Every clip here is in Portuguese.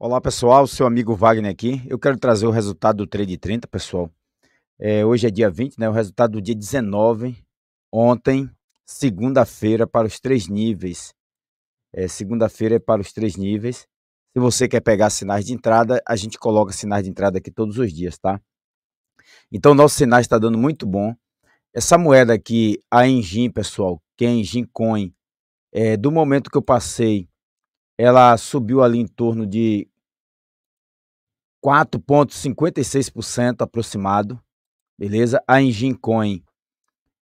Olá pessoal, seu amigo Wagner aqui. Eu quero trazer o resultado do trade 30, pessoal. É, hoje é dia 20, né? O resultado do dia 19, ontem, segunda-feira, para os três níveis. É, segunda-feira é para os três níveis. Se você quer pegar sinais de entrada, a gente coloca sinais de entrada aqui todos os dias, tá? Então, nosso sinal está dando muito bom. Essa moeda aqui, a Engin, pessoal, que é a Engin Coin, é, do momento que eu passei ela subiu ali em torno de 4,56% aproximado, beleza? A Engine Coin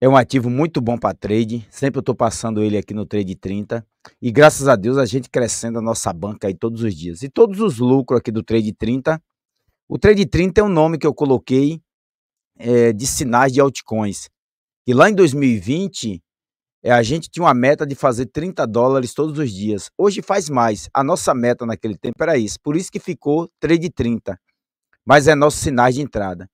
é um ativo muito bom para trade, sempre eu estou passando ele aqui no Trade 30 e graças a Deus a gente crescendo a nossa banca aí todos os dias. E todos os lucros aqui do Trade 30, o Trade 30 é um nome que eu coloquei é, de sinais de altcoins, e lá em 2020 é, a gente tinha uma meta de fazer 30 dólares todos os dias. Hoje faz mais. A nossa meta naquele tempo era isso. Por isso que ficou trade de 30. Mas é nosso sinais de entrada.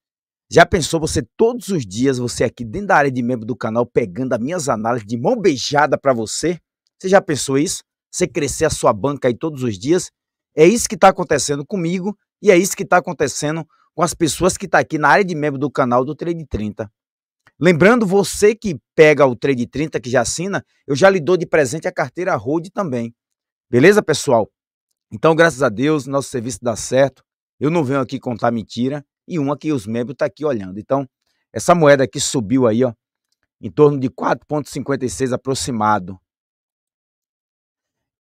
Já pensou você todos os dias, você aqui dentro da área de membro do canal, pegando as minhas análises de mão beijada para você? Você já pensou isso? Você crescer a sua banca aí todos os dias? É isso que está acontecendo comigo e é isso que está acontecendo com as pessoas que estão tá aqui na área de membro do canal do Trade 30. Lembrando você que pega o trade 30 que já assina, eu já lhe dou de presente a carteira Road também. Beleza, pessoal? Então, graças a Deus, nosso serviço dá certo. Eu não venho aqui contar mentira e uma que os membros estão tá aqui olhando. Então, essa moeda aqui subiu aí, ó, em torno de 4,56 aproximado.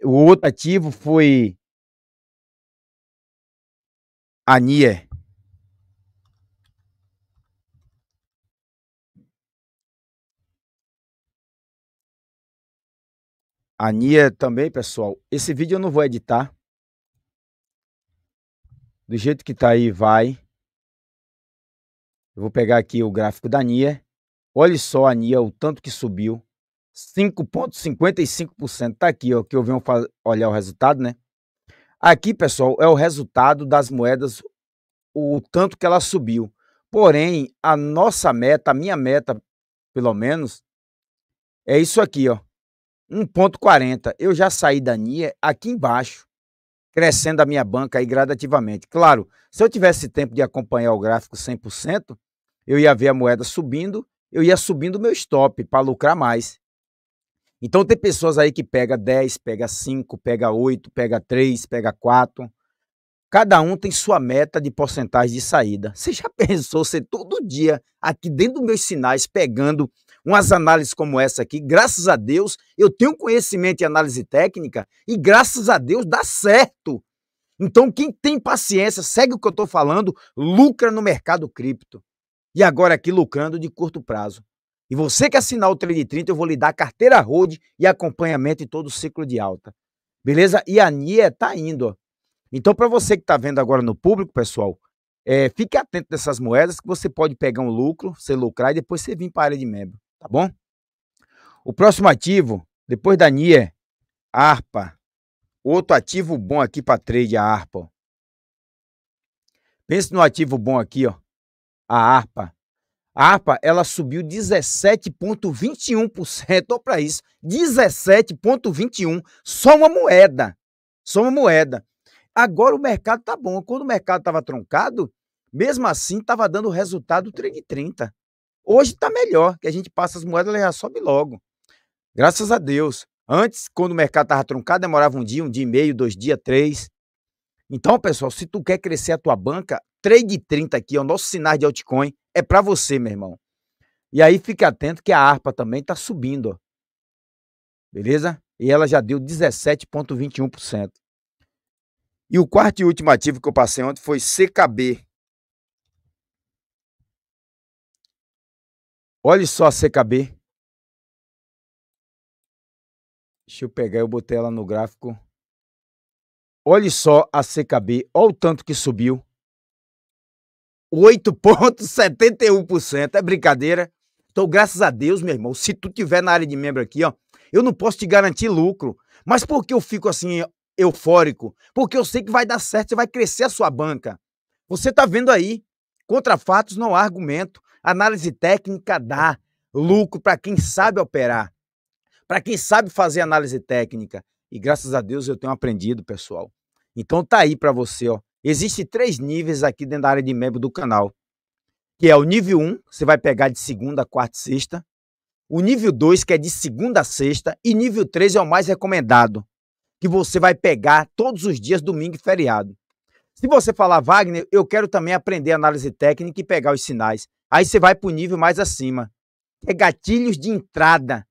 O outro ativo foi a Nier. A Nia também, pessoal. Esse vídeo eu não vou editar. Do jeito que tá aí, vai. Eu vou pegar aqui o gráfico da Nia. Olha só a Nia, o tanto que subiu. 5,55%. Tá aqui, ó, que eu venho olhar o resultado, né? Aqui, pessoal, é o resultado das moedas, o tanto que ela subiu. Porém, a nossa meta, a minha meta, pelo menos, é isso aqui, ó. 1,40. Eu já saí da NIE aqui embaixo, crescendo a minha banca aí gradativamente. Claro, se eu tivesse tempo de acompanhar o gráfico 100%, eu ia ver a moeda subindo, eu ia subindo o meu stop para lucrar mais. Então tem pessoas aí que pega 10, pega 5, pega 8, pega 3, pega 4. Cada um tem sua meta de porcentagem de saída. Você já pensou ser todo dia aqui dentro dos meus sinais pegando umas análises como essa aqui. Graças a Deus, eu tenho conhecimento e análise técnica e graças a Deus dá certo. Então, quem tem paciência, segue o que eu estou falando, lucra no mercado cripto. E agora aqui lucrando de curto prazo. E você que assinar o Trade 30, eu vou lhe dar carteira hold e acompanhamento em todo o ciclo de alta. Beleza? E a Nia está indo. Ó. Então, para você que está vendo agora no público, pessoal, é, fique atento dessas moedas que você pode pegar um lucro, você lucrar e depois você vir para a área de membro tá bom? O próximo ativo, depois da NIE, ARPA. Outro ativo bom aqui para trade, a ARPA. Pense no ativo bom aqui, ó. A ARPA. A ARPA, ela subiu 17,21%. Olha para isso. 17,21%. Só uma moeda. Só uma moeda. Agora o mercado tá bom. Quando o mercado estava troncado, mesmo assim estava dando resultado 3,30. Hoje está melhor, que a gente passa as moedas, e já sobe logo. Graças a Deus. Antes, quando o mercado estava truncado, demorava um dia, um dia e meio, dois dias, três. Então, pessoal, se tu quer crescer a tua banca, trade 30 aqui, é o nosso sinal de altcoin é para você, meu irmão. E aí fique atento que a ARPA também está subindo, ó. Beleza? E ela já deu 17,21%. E o quarto e último ativo que eu passei ontem foi CKB, Olha só a CKB. Deixa eu pegar, eu botei ela no gráfico. Olha só a CKB, olha o tanto que subiu. 8,71%. É brincadeira. Então, graças a Deus, meu irmão, se tu tiver na área de membro aqui, ó, eu não posso te garantir lucro. Mas por que eu fico assim eufórico? Porque eu sei que vai dar certo, você vai crescer a sua banca. Você tá vendo aí. Contra fatos não há argumento. Análise técnica dá lucro para quem sabe operar, para quem sabe fazer análise técnica. E graças a Deus eu tenho aprendido, pessoal. Então tá aí para você, ó. Existem três níveis aqui dentro da área de membro do canal. Que é o nível 1, você vai pegar de segunda, quarta e sexta. O nível 2, que é de segunda a sexta. E nível 3 é o mais recomendado, que você vai pegar todos os dias, domingo e feriado. Se você falar, Wagner, eu quero também aprender análise técnica e pegar os sinais. Aí você vai para o nível mais acima, é gatilhos de entrada.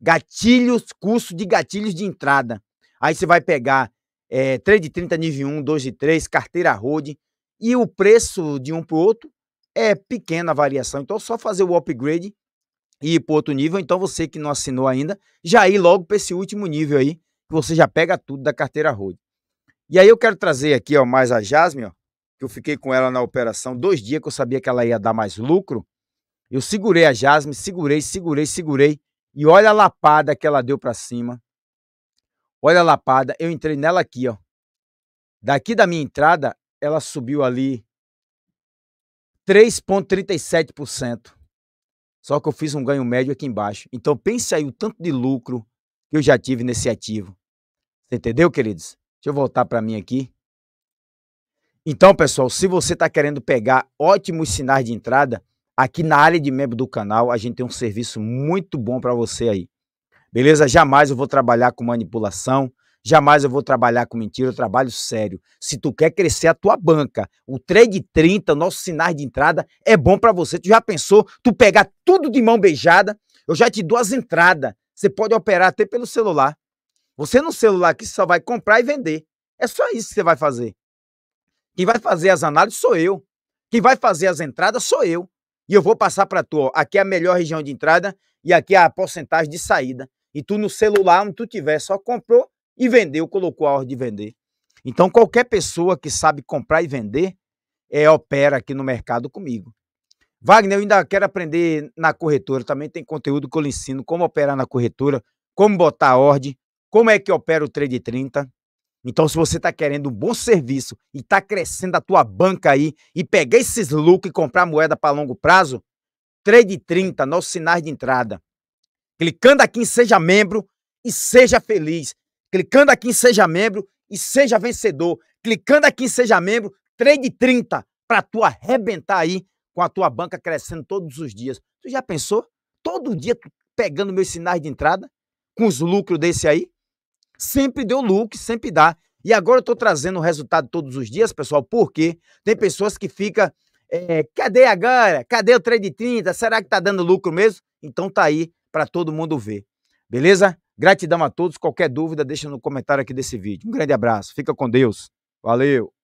Gatilhos, curso de gatilhos de entrada. Aí você vai pegar é, eh, 3 de 30, nível 1, 2 de 3, carteira road. e o preço de um para o outro é pequena a variação. Então, só fazer o upgrade e ir para outro nível. Então, você que não assinou ainda, já ir logo para esse último nível aí, que você já pega tudo da carteira road. E aí eu quero trazer aqui ó, mais a Jasmine, ó, que eu fiquei com ela na operação, dois dias que eu sabia que ela ia dar mais lucro, eu segurei a Jasmine, segurei, segurei, segurei, e olha a lapada que ela deu para cima. Olha a lapada, eu entrei nela aqui, ó. Daqui da minha entrada, ela subiu ali 3,37%. Só que eu fiz um ganho médio aqui embaixo. Então pense aí o tanto de lucro que eu já tive nesse ativo. Você entendeu, queridos? Deixa eu voltar para mim aqui. Então, pessoal, se você está querendo pegar ótimos sinais de entrada, aqui na área de membro do canal a gente tem um serviço muito bom para você aí. Beleza? Jamais eu vou trabalhar com manipulação, jamais eu vou trabalhar com mentira, eu trabalho sério. Se tu quer crescer a tua banca, o trade 30, nosso sinais de entrada, é bom para você. Tu já pensou tu pegar tudo de mão beijada? Eu já te dou as entradas. Você pode operar até pelo celular. Você no celular que só vai comprar e vender. É só isso que você vai fazer. Quem vai fazer as análises sou eu. Quem vai fazer as entradas sou eu. E eu vou passar para tu, ó, aqui é a melhor região de entrada e aqui é a porcentagem de saída. E tu no celular, onde tu tiver, só comprou e vendeu, colocou a ordem de vender. Então qualquer pessoa que sabe comprar e vender é opera aqui no mercado comigo. Wagner, eu ainda quero aprender na corretora, também tem conteúdo que eu lhe ensino como operar na corretora, como botar a ordem, como é que opera o trade 30. Então, se você está querendo um bom serviço e está crescendo a tua banca aí e pegar esses lucros e comprar moeda para longo prazo, trade 30, nossos sinais de entrada. Clicando aqui em seja membro e seja feliz. Clicando aqui em seja membro e seja vencedor. Clicando aqui em seja membro, trade 30 para tu arrebentar aí com a tua banca crescendo todos os dias. Tu já pensou? Todo dia tu pegando meus sinais de entrada com os lucros desse aí? sempre deu lucro, sempre dá. E agora eu estou trazendo o resultado todos os dias, pessoal, porque tem pessoas que ficam. É, eh, cadê agora? Cadê o trade 30? Será que está dando lucro mesmo? Então tá aí para todo mundo ver. Beleza? Gratidão a todos. Qualquer dúvida, deixa no comentário aqui desse vídeo. Um grande abraço. Fica com Deus. Valeu.